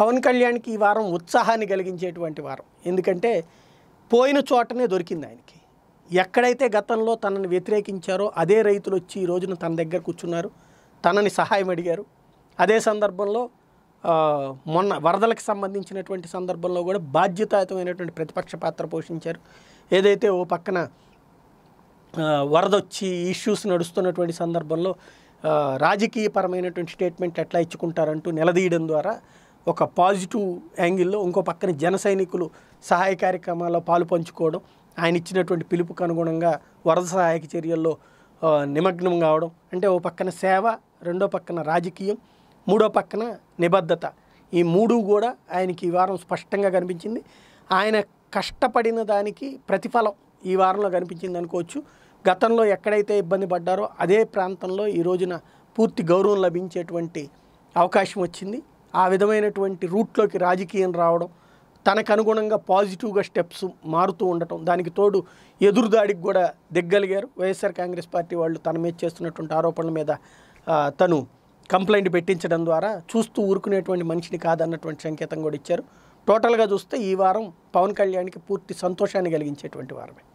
పవన్ కళ్యాణ్కి ఈ వారం ఉత్సాహాన్ని కలిగించేటువంటి వారం ఎందుకంటే పోయిన చోటనే దొరికింది ఆయనకి ఎక్కడైతే గతంలో తనని వ్యతిరేకించారో అదే రైతులు వచ్చి ఈ రోజున తన దగ్గర కూర్చున్నారు తనని సహాయం అడిగారు అదే సందర్భంలో మొన్న వరదలకు సంబంధించినటువంటి సందర్భంలో కూడా బాధ్యతాయుతమైనటువంటి ప్రతిపక్ష పాత్ర పోషించారు ఏదైతే ఓ పక్కన వరద వచ్చి ఇష్యూస్ నడుస్తున్నటువంటి సందర్భంలో రాజకీయపరమైనటువంటి స్టేట్మెంట్ ఎట్లా ఇచ్చుకుంటారంటూ నిలదీయడం ద్వారా ఒక పాజిటివ్ యాంగిల్లో ఇంకో పక్కన జన సైనికులు సహాయ కార్యక్రమాల్లో పాలు పంచుకోవడం ఆయన ఇచ్చినటువంటి పిలుపుకు అనుగుణంగా వరద సహాయక చర్యల్లో నిమగ్నం కావడం అంటే ఓ పక్కన సేవ రెండో పక్కన రాజకీయం మూడో పక్కన నిబద్ధత ఈ మూడు కూడా ఆయనకి ఈ వారం స్పష్టంగా కనిపించింది ఆయన కష్టపడిన దానికి ప్రతిఫలం ఈ వారంలో కనిపించింది అనుకోవచ్చు గతంలో ఎక్కడైతే ఇబ్బంది పడ్డారో అదే ప్రాంతంలో ఈ రోజున పూర్తి గౌరవం లభించేటువంటి అవకాశం వచ్చింది ఆ విధమైనటువంటి రూట్లోకి రాజకీయం రావడం తనకు అనుగుణంగా పాజిటివ్గా స్టెప్స్ మారుతూ ఉండటం దానికి తోడు ఎదురుదాడికి కూడా దిగ్గలిగారు వైఎస్ఆర్ కాంగ్రెస్ పార్టీ వాళ్ళు తన మీద చేస్తున్నటువంటి ఆరోపణల మీద తను కంప్లైంట్ పెట్టించడం ద్వారా చూస్తూ ఊరుకునేటువంటి మనిషిని కాదన్నటువంటి సంకేతం కూడా ఇచ్చారు టోటల్గా చూస్తే ఈ వారం పవన్ కళ్యాణ్కి పూర్తి సంతోషాన్ని కలిగించేటువంటి వారమే